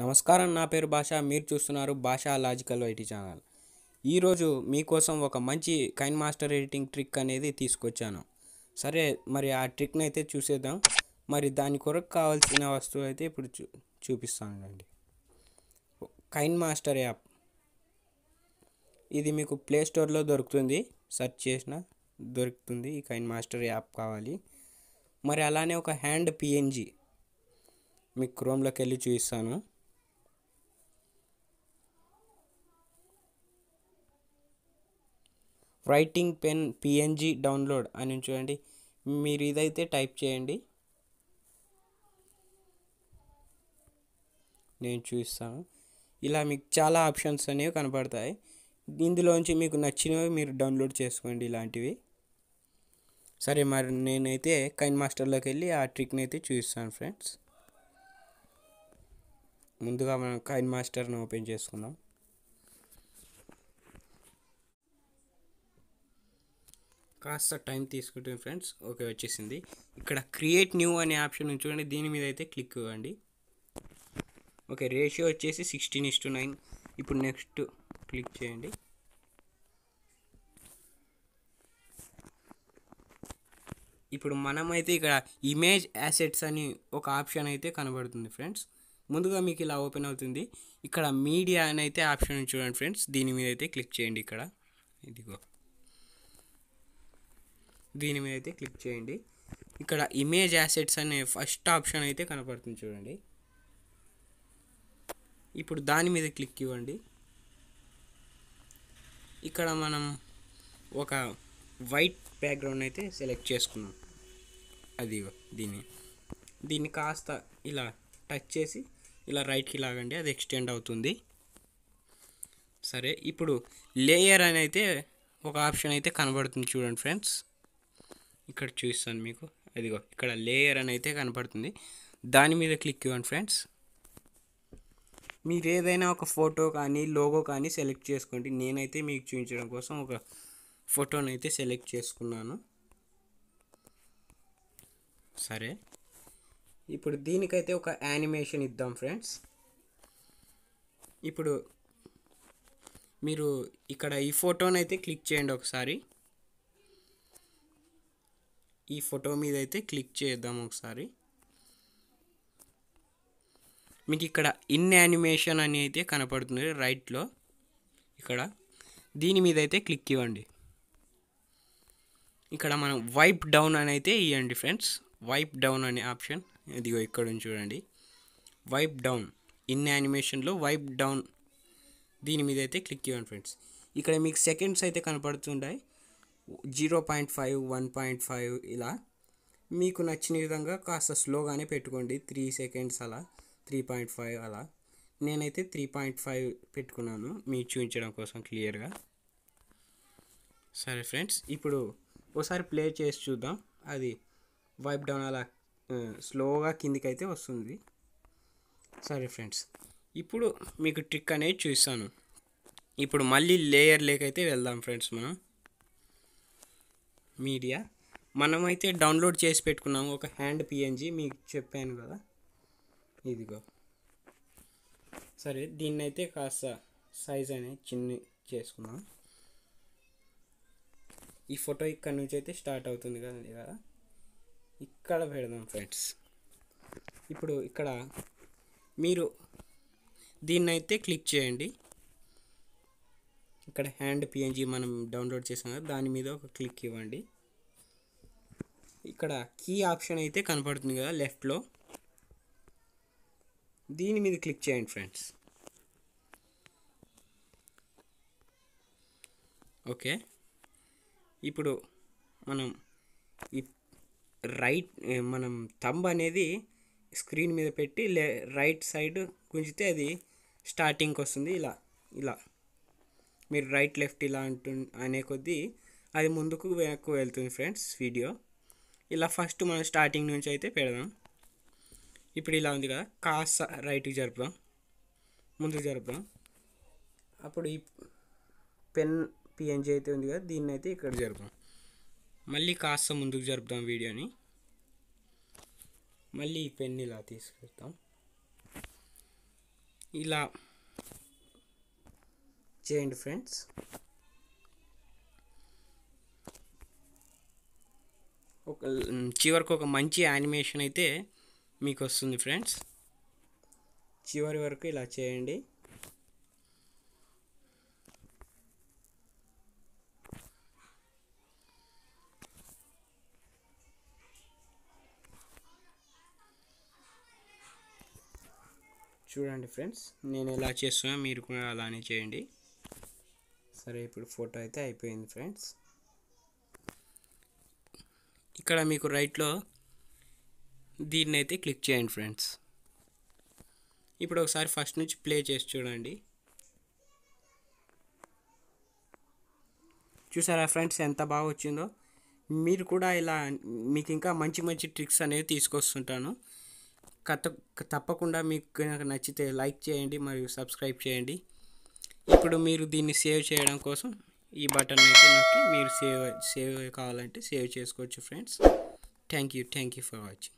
నమస్కారం నా పేరు భాష మీరు చూస్తున్నారు భాషా లాజికల్ ఐటీ ఛానల్ ఈరోజు మీకోసం ఒక మంచి కైన్ మాస్టర్ ఎడిటింగ్ ట్రిక్ అనేది తీసుకొచ్చాను సరే మరి ఆ ట్రిక్ని అయితే చూసేద్దాం మరి దాని కొరకు కావాల్సిన వస్తువు అయితే ఇప్పుడు చూ చూపిస్తానండి కైన్ మాస్టర్ యాప్ ఇది మీకు ప్లే స్టోర్లో దొరుకుతుంది సెర్చ్ చేసిన దొరుకుతుంది ఈ కైన్ మాస్టర్ యాప్ కావాలి మరి అలానే ఒక హ్యాండ్ పిఎన్జి మీకు క్రోమ్లోకి వెళ్ళి చూపిస్తాను రైటింగ్ పెన్ పిఎన్జి డౌన్లోడ్ అని చూడండి మీరు ఇదైతే టైప్ చేయండి నేను చూస్తాను ఇలా మీకు చాలా ఆప్షన్స్ అనేవి కనపడతాయి ఇందులోంచి మీకు నచ్చినవి మీరు డౌన్లోడ్ చేసుకోండి ఇలాంటివి సరే మరి నేనైతే కైన్ మాస్టర్లోకి వెళ్ళి ఆ ట్రిక్ని అయితే చూపిస్తాను ఫ్రెండ్స్ ముందుగా మనం కైన్ మాస్టర్ని ఓపెన్ చేసుకుందాం కాస్త టైం తీసుకుంటుంది ఫ్రెండ్స్ ఓకే వచ్చేసింది ఇక్కడ క్రియేట్ న్యూ అనే ఆప్షన్ చూడండి దీని మీద అయితే క్లిక్ ఇవ్వండి ఓకే రేషియో వచ్చేసి సిక్స్టీన్ ఇస్ టు నైన్ ఇప్పుడు నెక్స్ట్ క్లిక్ చేయండి ఇప్పుడు మనమైతే ఇక్కడ ఇమేజ్ యాసెట్స్ అని ఒక ఆప్షన్ అయితే కనబడుతుంది ఫ్రెండ్స్ ముందుగా మీకు ఇలా ఓపెన్ అవుతుంది ఇక్కడ మీడియా అని అయితే ఆప్షన్ చూడండి ఫ్రెండ్స్ దీని మీద అయితే క్లిక్ చేయండి ఇక్కడ ఇదిగో దీని మీద అయితే క్లిక్ చేయండి ఇక్కడ ఇమేజ్ యాసెట్స్ అనే ఫస్ట్ ఆప్షన్ అయితే కనపడుతుంది చూడండి ఇప్పుడు దాని మీద క్లిక్ ఇవ్వండి ఇక్కడ మనం ఒక వైట్ బ్యాక్గ్రౌండ్ అయితే సెలెక్ట్ చేసుకున్నాం అది దీన్ని దీన్ని కాస్త ఇలా టచ్ చేసి ఇలా రైట్కి లాగండి అది ఎక్స్టెండ్ అవుతుంది సరే ఇప్పుడు లేయర్ అని అయితే ఒక ఆప్షన్ అయితే కనబడుతుంది చూడండి ఫ్రెండ్స్ ఇక్కడ చూస్తాను మీకు ఇదిగో ఇక్కడ లేయర్ అని అయితే కనపడుతుంది దాని మీద క్లిక్ ఇవ్వండి ఫ్రెండ్స్ మీరు ఏదైనా ఒక ఫోటో కానీ లోగో కానీ సెలెక్ట్ చేసుకోండి నేనైతే మీకు చూపించడం కోసం ఒక ఫోటోని అయితే సెలెక్ట్ చేసుకున్నాను సరే ఇప్పుడు దీనికైతే ఒక యానిమేషన్ ఇద్దాం ఫ్రెండ్స్ ఇప్పుడు మీరు ఇక్కడ ఈ ఫోటోనైతే క్లిక్ చేయండి ఒకసారి ఈ ఫోటో మీద అయితే క్లిక్ చేద్దాం ఒకసారి మీకు ఇక్కడ ఇన్ యానిమేషన్ అని అయితే కనపడుతుంది రైట్లో ఇక్కడ దీని మీద అయితే క్లిక్ ఇవ్వండి ఇక్కడ మనం వైప్ డౌన్ అని అయితే ఇవ్వండి ఫ్రెండ్స్ వైప్ డౌన్ అనే ఆప్షన్ ఇదిగో ఇక్కడ చూడండి వైప్ డౌన్ ఇన్ యానిమేషన్లో వైప్ డౌన్ దీని మీద అయితే క్లిక్ ఇవ్వండి ఫ్రెండ్స్ ఇక్కడ మీకు సెకండ్స్ అయితే కనపడుతుంటాయి zero point five one point five ఇలా మీకు నచ్చిన విధంగా కాస్త స్లోగానే పెట్టుకోండి త్రీ సెకండ్స్ అలా త్రీ పాయింట్ ఫైవ్ అలా నేనైతే త్రీ పాయింట్ ఫైవ్ పెట్టుకున్నాను మీ చూపించడం కోసం క్లియర్గా సరే ఫ్రెండ్స్ ఇప్పుడు ఒకసారి ప్లే చేసి చూద్దాం అది వైప్ డౌన్ అలా స్లోగా కిందికి అయితే వస్తుంది సరే ఫ్రెండ్స్ ఇప్పుడు మీకు ట్రిక్ అనేది చూస్తాను ఇప్పుడు మళ్ళీ లేయర్ లేకైతే వెళ్దాం ఫ్రెండ్స్ మనం మీడియా మనమైతే డౌన్లోడ్ చేసి పెట్టుకున్నాము ఒక హ్యాండ్ పిఎన్జీ మీకు చెప్పాను కదా ఇదిగో సరే దీన్ని అయితే కాస్త సైజ్ అనేది చిన్న చేసుకున్నాం ఈ ఫోటో ఇక్కడ నుంచి అయితే స్టార్ట్ అవుతుంది కదా కదా ఇక్కడ పెడదాం ఫ్రెండ్స్ ఇప్పుడు ఇక్కడ మీరు దీన్నైతే క్లిక్ చేయండి ఇక్కడ హ్యాండ్ పిఎన్జీ మనం డౌన్లోడ్ చేసాం కదా దాని మీద ఒక క్లిక్ ఇవ్వండి ఇక్కడ కీ ఆప్షన్ అయితే కనపడుతుంది కదా లెఫ్ట్లో దీని మీద క్లిక్ చేయండి ఫ్రెండ్స్ ఓకే ఇప్పుడు మనం ఈ రైట్ మనం తంబ్ అనేది స్క్రీన్ మీద పెట్టి లే రైట్ సైడ్ గుంజితే అది స్టార్టింగ్కి వస్తుంది ఇలా ఇలా మీరు రైట్ లెఫ్ట్ ఇలా అంటు అనే కొద్దీ అది ముందుకు వెనక్కు వెళ్తుంది ఫ్రెండ్స్ వీడియో ఇలా ఫస్ట్ మనం స్టార్టింగ్ నుంచి అయితే పెడదాం ఇప్పుడు ఇలా ఉంది కదా కాస్త రైట్కి జరుపుదాం ముందుకు జరుపుదాం అప్పుడు ఈ పెన్ పిఎన్జీ అయితే ఉంది కదా దీన్ని అయితే ఇక్కడ జరుపుదాం మళ్ళీ కాస్త ముందుకు జరుపుదాం వీడియోని మళ్ళీ ఈ పెన్ ఇలా తీసుకెళ్తాం ఇలా చేయండి ఫ్రెండ్స్ ఒక చివరికి ఒక మంచి యానిమేషన్ అయితే మీకు వస్తుంది ఫ్రెండ్స్ చివరి వరకు ఇలా చేయండి చూడండి ఫ్రెండ్స్ నేను ఎలా చేస్తున్నా మీరు కూడా అలానే చేయండి సరే ఇప్పుడు ఫోటో అయితే అయిపోయింది ఫ్రెండ్స్ ఇక్కడ మీకు రైట్లో దీన్ని అయితే క్లిక్ చేయండి ఫ్రెండ్స్ ఇప్పుడు ఒకసారి ఫస్ట్ నుంచి ప్లే చేసి చూడండి చూసారా ఫ్రెండ్స్ ఎంత బాగా వచ్చిందో మీరు కూడా ఇలా మీకు ఇంకా మంచి మంచి ట్రిక్స్ అనేవి తీసుకొస్తుంటాను కథ తప్పకుండా మీకు నచ్చితే లైక్ చేయండి మరియు సబ్స్క్రైబ్ చేయండి ఇప్పుడు మీరు దీన్ని సేవ్ చేయడం కోసం ఈ బటన్ అయితే నొక్కి మీరు సేవ్ సేవ్ కావాలంటే సేవ్ చేసుకోవచ్చు friends thank you thank you for watching